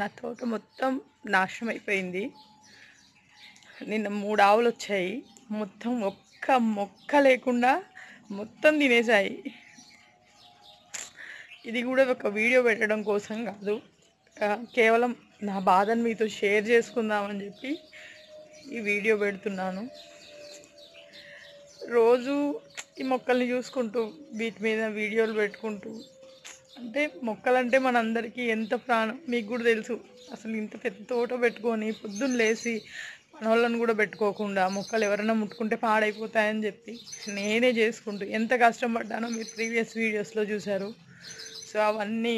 నా తోట మొత్తం నాశనం అయిపోయింది నిన్న మూడు ఆవులు వచ్చాయి మొత్తం ఒక్క మొక్క లేకుండా మొత్తం తినేసాయి ఇది కూడా ఒక వీడియో పెట్టడం కోసం కాదు కేవలం నా బాధను మీతో షేర్ చేసుకుందామని చెప్పి ఈ వీడియో పెడుతున్నాను రోజు ఈ మొక్కల్ని చూసుకుంటూ వీటి మీద వీడియోలు పెట్టుకుంటూ అంటే మొక్కలంటే మనందరికీ ఎంత ప్రాణం మీకు కూడా తెలుసు అసలు ఇంత పెద్ద తోట పెట్టుకొని పొద్దున్న లేచి మన వాళ్ళని కూడా పెట్టుకోకుండా మొక్కలు ఎవరైనా ముట్టుకుంటే పాడైపోతాయని చెప్పి నేనే చేసుకుంటూ ఎంత కష్టపడ్డానో మీరు ప్రీవియస్ వీడియోస్లో చూశారు సో అవన్నీ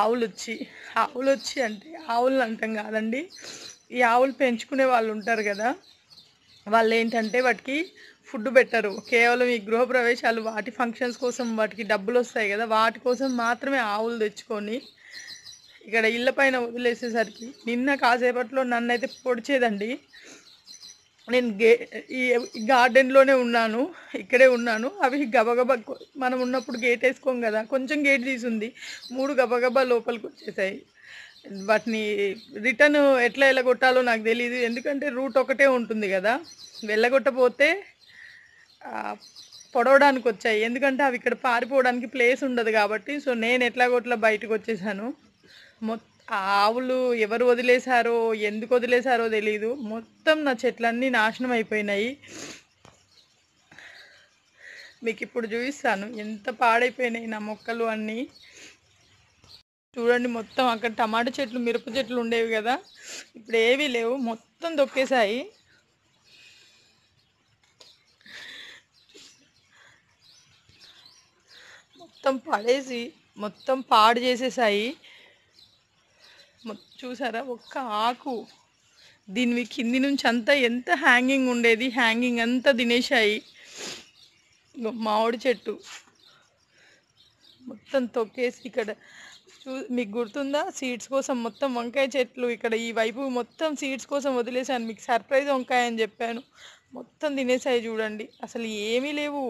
ఆవులు వచ్చి ఆవులు వచ్చి అంటే ఆవులు అంటాం కాదండి ఈ ఆవులు పెంచుకునే వాళ్ళు ఉంటారు కదా వాళ్ళు ఏంటంటే వాటికి ఫుడ్ పెట్టరు కేవలం ఈ గృహప్రవేశాలు వాటి ఫంక్షన్స్ కోసం వాటికి డబ్బులు వస్తాయి కదా వాటి కోసం మాత్రమే ఆవులు తెచ్చుకొని ఇక్కడ ఇళ్ళ పైన వదిలేసేసరికి నిన్న కాసేపట్లో నన్ను అయితే పొడిచేదండి నేను గే ఈ గార్డెన్లోనే ఉన్నాను ఇక్కడే ఉన్నాను అవి గబగబా మనం ఉన్నప్పుడు గేట్ వేసుకోం కదా కొంచెం గేట్ ఉంది మూడు గబగబా లోపలికి వచ్చేసాయి వాటిని రిటర్న్ ఎట్లా ఎలా కొట్టాలో నాకు తెలియదు ఎందుకంటే రూట్ ఒకటే ఉంటుంది కదా వెళ్ళగొట్టపోతే పొడవడానికి వచ్చాయి ఎందుకంటే అవి ఇక్కడ పారిపోవడానికి ప్లేస్ ఉండదు కాబట్టి సో నేను ఎట్లాగోట్లా బయటకు వచ్చేసాను మొ ఆవులు ఎవరు వదిలేశారో ఎందుకు వదిలేశారో తెలియదు మొత్తం నా చెట్లన్నీ నాశనం అయిపోయినాయి మీకు ఇప్పుడు చూపిస్తాను ఎంత పాడైపోయినాయి నా మొక్కలు అన్నీ చూడండి మొత్తం అక్కడ టమాటా చెట్లు మిరప చెట్లు ఉండేవి కదా ఇప్పుడు ఏవీ లేవు మొత్తం దొక్కేశాయి మొత్తం పడేసి మొత్తం పాడు చేసేసాయి చూసారా ఒక్క ఆకు దీని కింది నుంచి అంతా ఎంత హ్యాంగింగ్ ఉండేది హ్యాంగింగ్ అంతా తినేసాయి మామిడి చెట్టు మొత్తం తొక్కేసి ఇక్కడ చూ మీకు గుర్తుందా సీడ్స్ కోసం మొత్తం వంకాయ చెట్లు ఇక్కడ ఈ వైపు మొత్తం సీడ్స్ కోసం వదిలేశాను మీకు సర్ప్రైజ్ వంకాయ అని చెప్పాను మొత్తం తినేసాయి చూడండి అసలు ఏమీ లేవు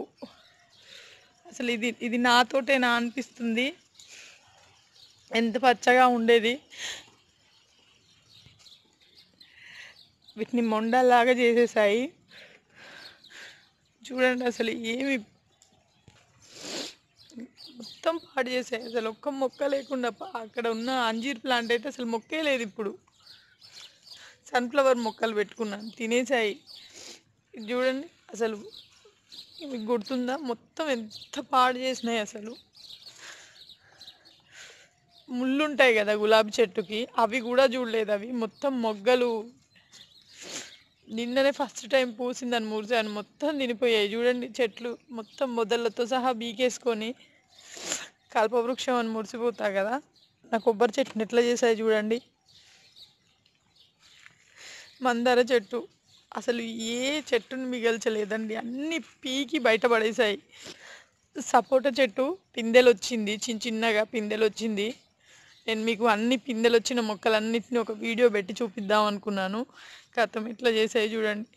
అసలు ఇది ఇది నాతోటేనా అనిపిస్తుంది ఎంత పచ్చగా ఉండేది వీటిని మొండలాగా చేసేసాయి చూడండి అసలు ఏమి మొత్తం పాడు చేసాయి అసలు ఒక్క మొక్క లేకుండా అక్కడ ఉన్న అంజీర్ ప్లాంట్ అయితే అసలు మొక్కే లేదు ఇప్పుడు సన్ఫ్లవర్ మొక్కలు పెట్టుకున్నాను తినేసాయి చూడండి అసలు మీకు గుర్తుందా మొత్తం ఎంత పాడు చేసినాయి అసలు ముళ్ళుంటాయి కదా గులాబీ చెట్టుకి అవి కూడా చూడలేదు అవి మొత్తం మొగ్గలు నిన్ననే ఫస్ట్ టైం పూసిందని మూర్చాను మొత్తం తినిపోయాయి చూడండి చెట్లు మొత్తం మొదళ్ళతో సహా బీకేసుకొని కల్పవృక్షం అని మురిసిపోతా కదా నా కొబ్బరి చెట్టుని ఎట్లా చేసాయి చూడండి మందార చెట్టు అసలు ఏ చెట్టును మిగల్చలేదండి అన్నీ పీకి బయటపడేశాయి సపోటా చెట్టు పిందెలు వచ్చింది చిన్న చిన్నగా పిందెలు వచ్చింది నేను మీకు అన్ని పిందెలు వచ్చిన మొక్కలన్నింటినీ ఒక వీడియో పెట్టి చూపిద్దాం అనుకున్నాను కథం ఇట్లా చేసాయి చూడండి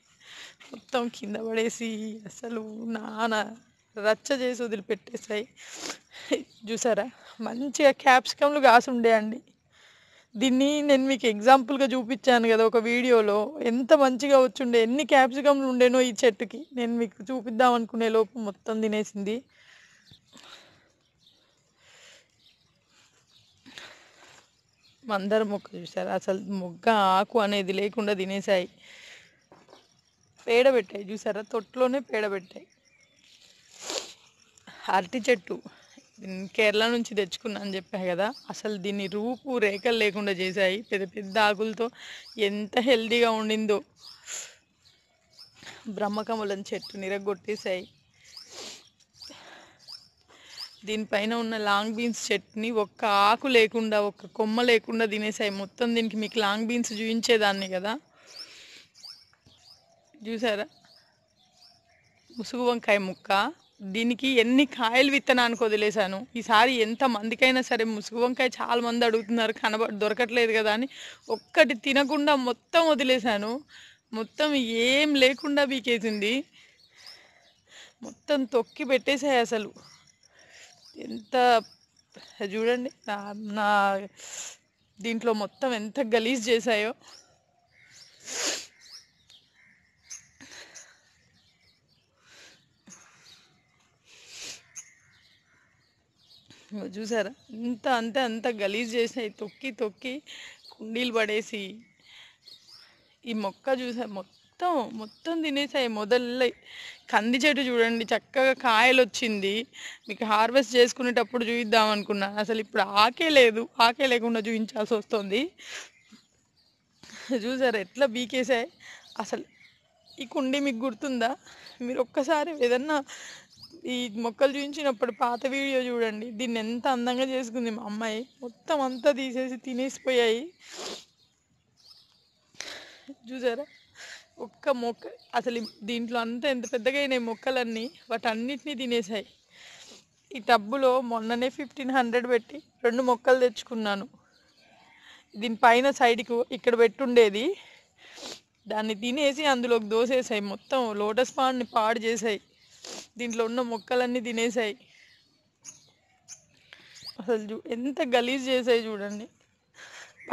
మొత్తం కింద పడేసి అసలు నాన్న రచ్చ చేసి వదిలిపెట్టేశాయి చూసారా మంచిగా క్యాప్సికమ్లు కాసుండే అండి దీన్ని నేను మీకు ఎగ్జాంపుల్గా చూపించాను కదా ఒక వీడియోలో ఎంత మంచిగా వచ్చుండే ఎన్ని క్యాప్సికమ్లు ఉండేనో ఈ చెట్టుకి నేను మీకు చూపిద్దాం అనుకునే లోపు మొత్తం తినేసింది మందర మొక్క చూసారు అసలు మొగ్గ ఆకు అనేది లేకుండా తినేసాయి పేడ పెట్టాయి చూసారా తొట్టులోనే పేడబెట్టాయి అరటి చెట్టు కేరళ నుంచి తెచ్చుకున్నా అని చెప్పా కదా అసలు దీన్ని రూపు రేఖలు లేకుండా చేశాయి పెద్ద పెద్ద ఆకులతో ఎంత హెల్దీగా ఉండిందో బ్రహ్మకమలం చెట్టు నిరగొట్టేశాయి దీనిపైన ఉన్న లాంగ్ బీన్స్ చెట్టుని ఒక్క ఆకు లేకుండా ఒక్క కొమ్మ లేకుండా తినేసాయి మొత్తం దీనికి మీకు లాంగ్ బీన్స్ చూపించేదాన్ని కదా చూసారా ముసుగు వంకాయ ముక్క దీనికి ఎన్ని కాయలు విత్తనానికి వదిలేశాను ఈసారి ఎంత మందికైనా సరే ముసుగు వంకాయ చాలా మంది అడుగుతున్నారు కనబ దొరకట్లేదు కదా అని ఒక్కటి తినకుండా మొత్తం వదిలేశాను మొత్తం ఏం లేకుండా బీకేసింది మొత్తం తొక్కి పెట్టేసాయి అసలు ఎంత చూడండి నా దీంట్లో మొత్తం ఎంత గలీజ్ చేశాయో చూసారా ఇంత అంతే అంత గలీజ్ చేసినాయి తొక్కి తొక్కి కుండీలు పడేసి ఈ మొక్క చూసా మొత్తం మొత్తం తినేసాయి మొదలై కంది చెట్టు చూడండి చక్కగా కాయలు వచ్చింది మీకు హార్వెస్ట్ చేసుకునేటప్పుడు చూపిద్దాం అనుకున్నా అసలు ఇప్పుడు ఆకే లేదు ఆకే లేకుండా చూపించాల్సి వస్తుంది చూసారా ఎట్లా బీకేసాయి అసలు ఈ కుండీ మీకు గుర్తుందా మీరు ఒక్కసారి ఏదన్నా ఈ మొక్కలు చూపించినప్పుడు పాత వీడియో చూడండి దీన్ని ఎంత అందంగా చేసుకుంది మా అమ్మాయి మొత్తం అంతా తీసేసి తినేసిపోయాయి చూసారా ఒక్క మొక్క అసలు దీంట్లో అంతా ఎంత పెద్దగా అయినాయి మొక్కలన్నీ అన్నిటినీ తినేసాయి ఈ టబ్బులో మొన్ననే ఫిఫ్టీన్ హండ్రెడ్ పెట్టి రెండు మొక్కలు తెచ్చుకున్నాను దీని పైన సైడ్కి ఇక్కడ పెట్టుండేది దాన్ని తినేసి అందులోకి దోసేసాయి మొత్తం లోటస్ పాండ్ని పాడు చేసాయి దీంట్లో ఉన్న మొక్కలన్నీ తినేసాయి అసలు చూ ఎంత గలీజ్ చేసాయి చూడండి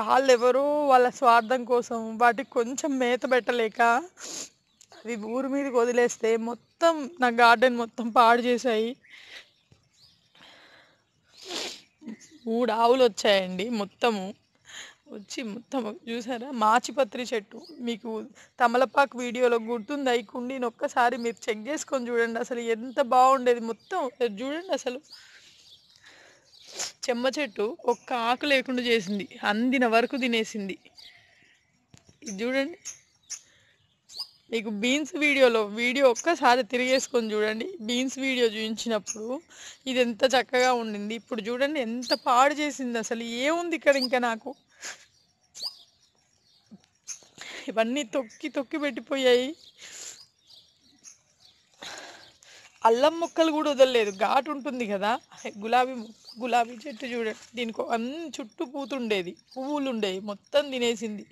వాళ్ళు ఎవరో వాళ్ళ స్వార్థం కోసం వాటికి కొంచెం మేత పెట్టలేక అవి ఊరి మీదకి వదిలేస్తే మొత్తం నా గార్డెన్ మొత్తం పాడు చేశాయి మూడు ఆవులు వచ్చాయండి మొత్తము వచ్చి మొత్తం చూసారా మాచిపత్రి చెట్టు మీకు తమలపాకు వీడియోలో గుర్తుంది అయి కుండీని ఒక్కసారి మీరు చెక్ చేసుకొని చూడండి అసలు ఎంత బాగుండేది మొత్తం చూడండి అసలు చెమ్మ చెట్టు ఒక్క ఆకు లేకుండా చేసింది అందిన వరకు తినేసింది ఇది చూడండి మీకు బీన్స్ వీడియోలో వీడియో ఒక్కసారి తిరిగేసుకొని చూడండి బీన్స్ వీడియో చూపించినప్పుడు ఇది ఎంత చక్కగా ఉండింది ఇప్పుడు చూడండి ఎంత పాడు చేసింది అసలు ఏముంది ఇక్కడ ఇంకా నాకు ఇవన్నీ తొక్కి తొక్కి పెట్టిపోయాయి అల్లం మొక్కలు కూడా వదలలేదు ఘాటు ఉంటుంది కదా గులాబీ గులాబీ చెట్టు చూడండి దీనికి అన్ని చుట్టూ పూతుండేది పువ్వులు ఉండేవి మొత్తం తినేసింది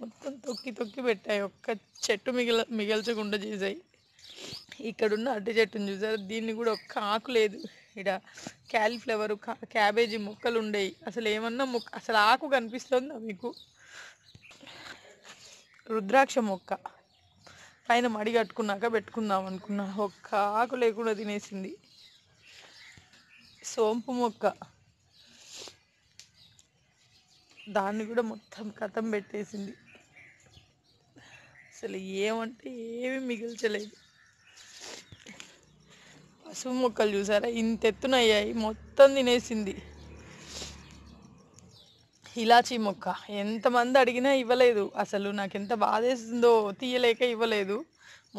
మొత్తం తొక్కి తొక్కి పెట్టాయి ఒక్క చెట్టు మిగిల మిగల్చకుండా చేసాయి ఇక్కడున్న అడ్డు చెట్టును చూసారు దీన్ని కూడా ఒక్క ఆకు లేదు ఇక్కడ క్యాలీఫ్లవర్ క్యాబేజీ మొక్కలు ఉండేవి అసలు ఏమన్నా మొక్క అసలు ఆకు కనిపిస్తుందా మీకు రుద్రాక్ష మొక్క పైన మడి కట్టుకున్నాక పెట్టుకుందాం అనుకున్నా ఒక్క ఆకు లేకుండా తినేసింది సోంపు మొక్క దాన్ని కూడా మొత్తం కథం పెట్టేసింది అసలు ఏమంటే ఏమి మిగిల్చలేదు పసుపు మొక్కలు చూసారా ఇంత అయ్యాయి మొత్తం తినేసింది ఇలాచీ మొక్క ఎంతమంది అడిగినా ఇవ్వలేదు అసలు నాకు ఎంత బాధేసిందో తీయలేక ఇవ్వలేదు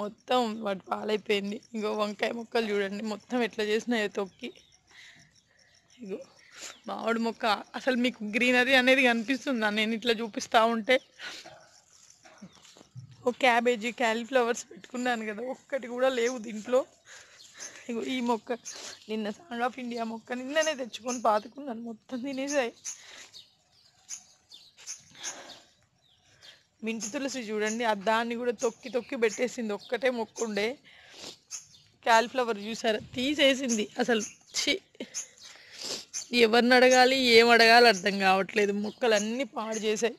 మొత్తం వాటి పాలైపోయింది ఇంకో వంకాయ మొక్కలు చూడండి మొత్తం ఎట్లా చేసినాయి తొక్కి ఇగో మామిడి మొక్క అసలు మీకు గ్రీనరీ అనేది కనిపిస్తుందా నేను ఇట్లా చూపిస్తూ ఉంటే ఓ క్యాబేజీ క్యాలీఫ్లవర్స్ పెట్టుకున్నాను కదా ఒక్కటి కూడా లేవు దీంట్లో ఇగో ఈ మొక్క నిన్న సౌండ్ ఆఫ్ ఇండియా మొక్క నిన్ననే తెచ్చుకొని పాతుకున్నాను మొత్తం తినేసాయి మించి తులసి చూడండి ఆ దాన్ని కూడా తొక్కి తొక్కి పెట్టేసింది ఒక్కటే మొక్కుండే క్యాలిఫ్లవర్ చూసారా తీసేసింది అసలు ఛీ ఎవరిని అడగాలి ఏం అడగాలి అర్థం కావట్లేదు మొక్కలన్నీ పాడు చేశాయి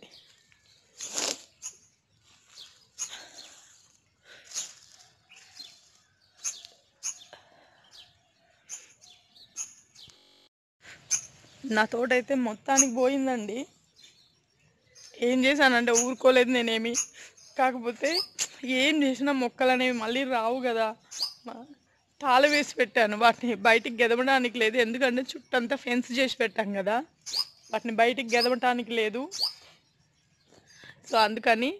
నా తోట అయితే మొత్తానికి పోయిందండి ఏం చేశానంటే ఊరుకోలేదు నేనేమి కాకపోతే ఏం చేసినా మొక్కలు అనేవి మళ్ళీ రావు కదా తాళ వేసి పెట్టాను వాటిని బయటికి గెదవడానికి లేదు ఎందుకంటే చుట్టంతా ఫెన్స్ చేసి పెట్టాం కదా వాటిని బయటికి గెదవటానికి లేదు సో అందుకని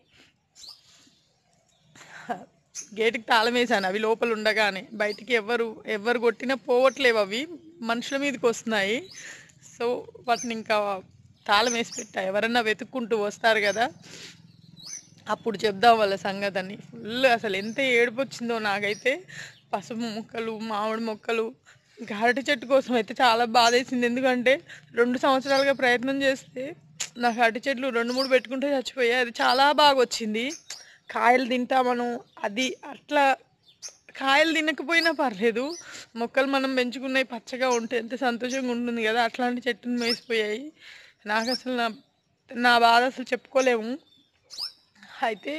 గేటుకి తాళం వేశాను అవి లోపల ఉండగానే బయటికి ఎవరు ఎవరు కొట్టినా పోవట్లేవు అవి మనుషుల మీదకి వస్తున్నాయి సో వాటిని ఇంకా తాళం వేసి పెట్టా ఎవరన్నా వెతుక్కుంటూ వస్తారు కదా అప్పుడు చెప్దాం వాళ్ళ సంగతని ఫుల్ అసలు ఎంత ఏడుపు వచ్చిందో నాకైతే పసుపు మొక్కలు మామిడి మొక్కలు అరటి చెట్టు కోసం అయితే చాలా బాధ వేసింది ఎందుకంటే రెండు సంవత్సరాలుగా ప్రయత్నం చేస్తే నాకు అరటి చెట్లు రెండు మూడు పెట్టుకుంటే చచ్చిపోయాయి అది చాలా బాగా వచ్చింది కాయలు తింటామను అది అట్లా కాయలు తినకపోయినా పర్లేదు మొక్కలు మనం పెంచుకున్నాయి పచ్చగా ఉంటే ఎంత సంతోషంగా ఉంటుంది కదా అట్లాంటి చెట్టును మేసిపోయాయి నాకు అసలు నా నా బాధ అసలు చెప్పుకోలేము అయితే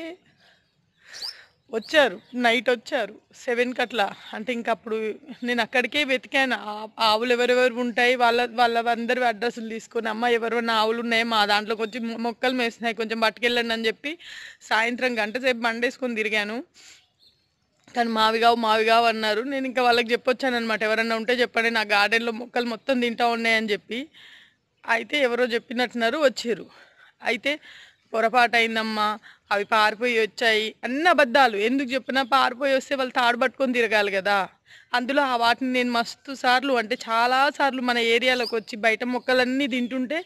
వచ్చారు నైట్ వచ్చారు సెవెన్కి అట్లా అంటే ఇంకప్పుడు అప్పుడు నేను అక్కడికే వెతికాను ఆవులు ఎవరెవరు ఉంటాయి వాళ్ళ వాళ్ళ అందరి అడ్రస్లు తీసుకుని అమ్మ ఎవరు నా ఆవులు ఉన్నాయి మా దాంట్లో కొంచెం మొక్కలు మేస్తున్నాయి కొంచెం పట్టుకెళ్ళండి అని చెప్పి సాయంత్రం గంట సేపు బండేసుకొని తిరిగాను కానీ మావిగావు మావిగావు అన్నారు నేను ఇంకా వాళ్ళకి చెప్పొచ్చాను అనమాట ఎవరన్నా ఉంటే చెప్పండి నా గార్డెన్లో మొక్కలు మొత్తం తింటా ఉన్నాయని చెప్పి అయితే ఎవరో చెప్పినట్టున్నారు వచ్చారు అయితే పొరపాటు అయిందమ్మా అవి పారిపోయి వచ్చాయి అన్ని అబద్ధాలు ఎందుకు చెప్పినా పారిపోయి వస్తే వాళ్ళు తాడు పట్టుకొని తిరగాలి కదా అందులో ఆ వాటిని నేను మస్తు సార్లు అంటే చాలా సార్లు మన ఏరియాలోకి వచ్చి బయట మొక్కలన్నీ తింటుంటే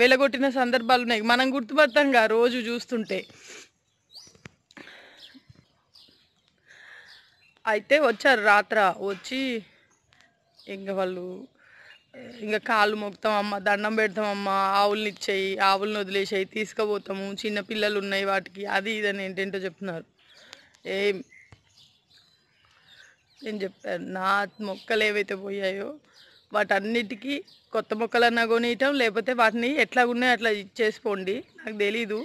వెలగొట్టిన సందర్భాలు ఉన్నాయి మనం గుర్తుపడతాంగా రోజు చూస్తుంటే అయితే వచ్చారు రాత్ర వచ్చి ఇంకా వాళ్ళు ఇంకా కాళ్ళు అమ్మ దండం పెడతాం అమ్మ ఆవుల్ని ఇచ్చేయి ఆవులను వదిలేసేయి తీసుకుపోతాము చిన్న పిల్లలు ఉన్నాయి వాటికి అది ఇదని ఏంటేంటో చెప్తున్నారు ఏం నేను చెప్పాను నా మొక్కలు ఏవైతే పోయాయో వాటన్నిటికీ కొత్త మొక్కలన్నా కొనియటం లేకపోతే వాటిని ఎట్లా ఉన్నాయో అట్లా ఇచ్చేసిపోండి నాకు తెలీదు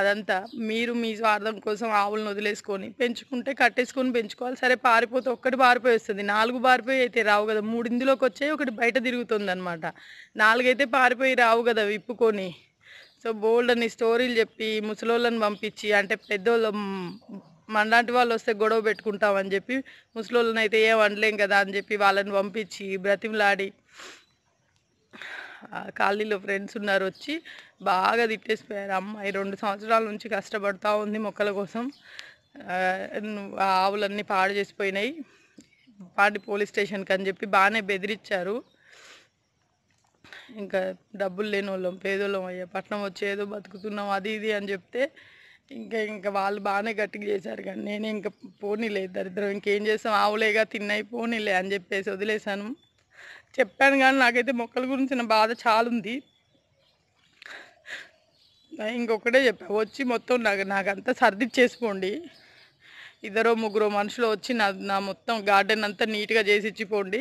అదంతా మీరు మీ స్వార్థం కోసం ఆవులను వదిలేసుకొని పెంచుకుంటే కట్టేసుకొని పెంచుకోవాలి సరే పారిపోతే ఒక్కటి పారిపోయి వస్తుంది నాలుగు పారిపోయి అయితే రావు కదా ఇందులోకి వచ్చాయి ఒకటి బయట తిరుగుతుంది అనమాట నాలుగైతే పారిపోయి రావు కదా విప్పుకొని సో బోల్డ్ అని స్టోరీలు చెప్పి ముసలోళ్ళని పంపించి అంటే పెద్దోళ్ళు మనలాంటి వాళ్ళు వస్తే గొడవ పెట్టుకుంటామని చెప్పి ముసలోళ్ళని అయితే ఏం వండలేం కదా అని చెప్పి వాళ్ళని పంపించి బ్రతిమలాడి కాలనీలో ఫ్రెండ్స్ ఉన్నారు వచ్చి బాగా తిట్టేసిపోయారు అమ్మాయి రెండు సంవత్సరాల నుంచి కష్టపడతా ఉంది మొక్కల కోసం ఆవులన్నీ పాడు చేసిపోయినాయి పాడి పోలీస్ స్టేషన్కి అని చెప్పి బాగానే బెదిరించారు ఇంకా డబ్బులు లేని వాళ్ళం పేదోళ్ళం అయ్యా పట్నం వచ్చి ఏదో బతుకుతున్నాం అది ఇది అని చెప్తే ఇంకా ఇంకా వాళ్ళు బాగానే గట్టిగా చేశారు కానీ నేనే ఇంకా పోనీలే దరిద్రం ఇంకేం చేస్తాం ఆవులేగా తిన్నాయి పోనీలే అని చెప్పేసి వదిలేశాను చెప్పాను కానీ నాకైతే మొక్కల గురించిన బాధ చాలు ఉంది ఇంకొకటే చెప్పా వచ్చి మొత్తం నాకు నాకంతా సర్ది చేసిపోండి ఇద్దరో ముగ్గురు మనుషులు వచ్చి నా నా మొత్తం గార్డెన్ అంతా నీట్గా చేసి ఇచ్చిపోండి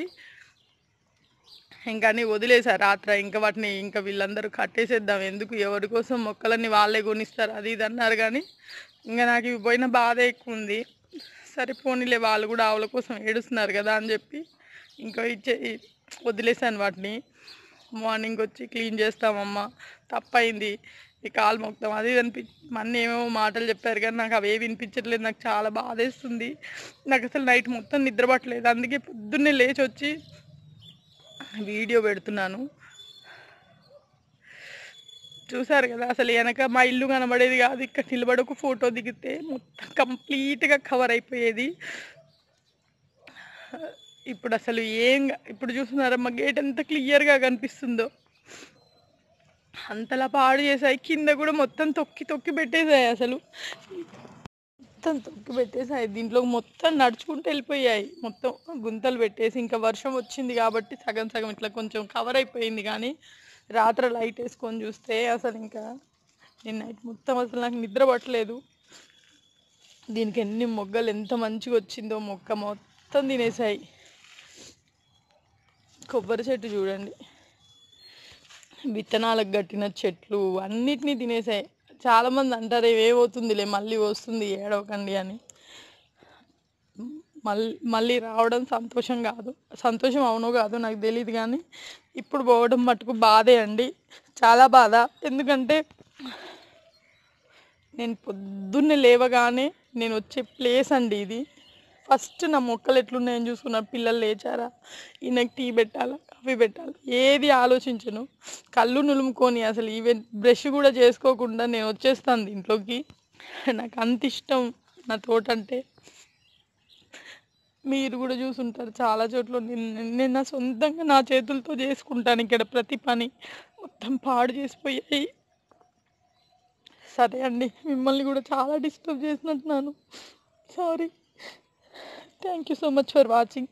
ఇంకా అని వదిలేసా రాత్ర ఇంకా వాటిని ఇంకా వీళ్ళందరూ కట్టేసేద్దాం ఎందుకు ఎవరి కోసం మొక్కలన్నీ వాళ్ళే కొనిస్తారు అది ఇది అన్నారు కానీ ఇంకా నాకు ఇవి పోయిన బాధ ఎక్కువ ఉంది సరే పోనీలే వాళ్ళు కూడా ఆవుల కోసం ఏడుస్తున్నారు కదా అని చెప్పి ఇంకా ఇచ్చే వదిలేసాను వాటిని మార్నింగ్ వచ్చి క్లీన్ చేస్తామమ్మా తప్పైంది ఈ కాలు మొక్తం అది అనిపి మన్నీ ఏమేమో మాటలు చెప్పారు కానీ నాకు అవే వినిపించట్లేదు నాకు చాలా బాధేస్తుంది నాకు అసలు నైట్ మొత్తం నిద్రపట్టలేదు అందుకే పొద్దున్నే లేచి వచ్చి వీడియో పెడుతున్నాను చూసారు కదా అసలు వెనక మా ఇల్లు కనబడేది కాదు ఇక్కడ నిలబడకు ఫోటో దిగితే మొత్తం కంప్లీట్గా కవర్ అయిపోయేది ఇప్పుడు అసలు ఏం ఇప్పుడు చూస్తున్నారా మా గేట్ ఎంత క్లియర్గా కనిపిస్తుందో అంతలా పాడు చేసాయి కింద కూడా మొత్తం తొక్కి తొక్కి పెట్టేశాయి అసలు మొత్తం తొక్కి పెట్టేశాయి దీంట్లో మొత్తం నడుచుకుంటూ వెళ్ళిపోయాయి మొత్తం గుంతలు పెట్టేసి ఇంకా వర్షం వచ్చింది కాబట్టి సగం సగం ఇట్లా కొంచెం కవర్ అయిపోయింది కానీ రాత్రి లైట్ వేసుకొని చూస్తే అసలు ఇంకా నేను నైట్ మొత్తం అసలు నాకు నిద్ర పట్టలేదు దీనికి ఎన్ని మొగ్గలు ఎంత మంచిగా వచ్చిందో మొక్క మొత్తం తినేసాయి కొబ్బరి చెట్టు చూడండి విత్తనాలకు కట్టిన చెట్లు అన్నిటినీ తినేసాయి చాలామంది అంటారు ఏమవుతుందిలే మళ్ళీ వస్తుంది ఏడవకండి అని మళ్ళీ మళ్ళీ రావడం సంతోషం కాదు సంతోషం అవునో కాదు నాకు తెలియదు కానీ ఇప్పుడు పోవడం మటుకు బాధే అండి చాలా బాధ ఎందుకంటే నేను పొద్దున్నే లేవగానే నేను వచ్చే ప్లేస్ అండి ఇది ఫస్ట్ నా మొక్కలు ఎట్లున్నాయని చూసుకున్నా పిల్లలు లేచారా ఈయనకి టీ పెట్టాలా కాఫీ పెట్టాలి ఏది ఆలోచించను కళ్ళు నులుముకొని అసలు ఈవెన్ బ్రష్ కూడా చేసుకోకుండా నేను వచ్చేస్తాను దీంట్లోకి నాకు అంత ఇష్టం నా తోట అంటే మీరు కూడా చూసుంటారు చాలా చోట్ల నేను నా సొంతంగా నా చేతులతో చేసుకుంటాను ఇక్కడ ప్రతి పని మొత్తం పాడు చేసిపోయాయి సరే అండి మిమ్మల్ని కూడా చాలా డిస్టర్బ్ చేసినట్టున్నాను sorry thank you so much for watching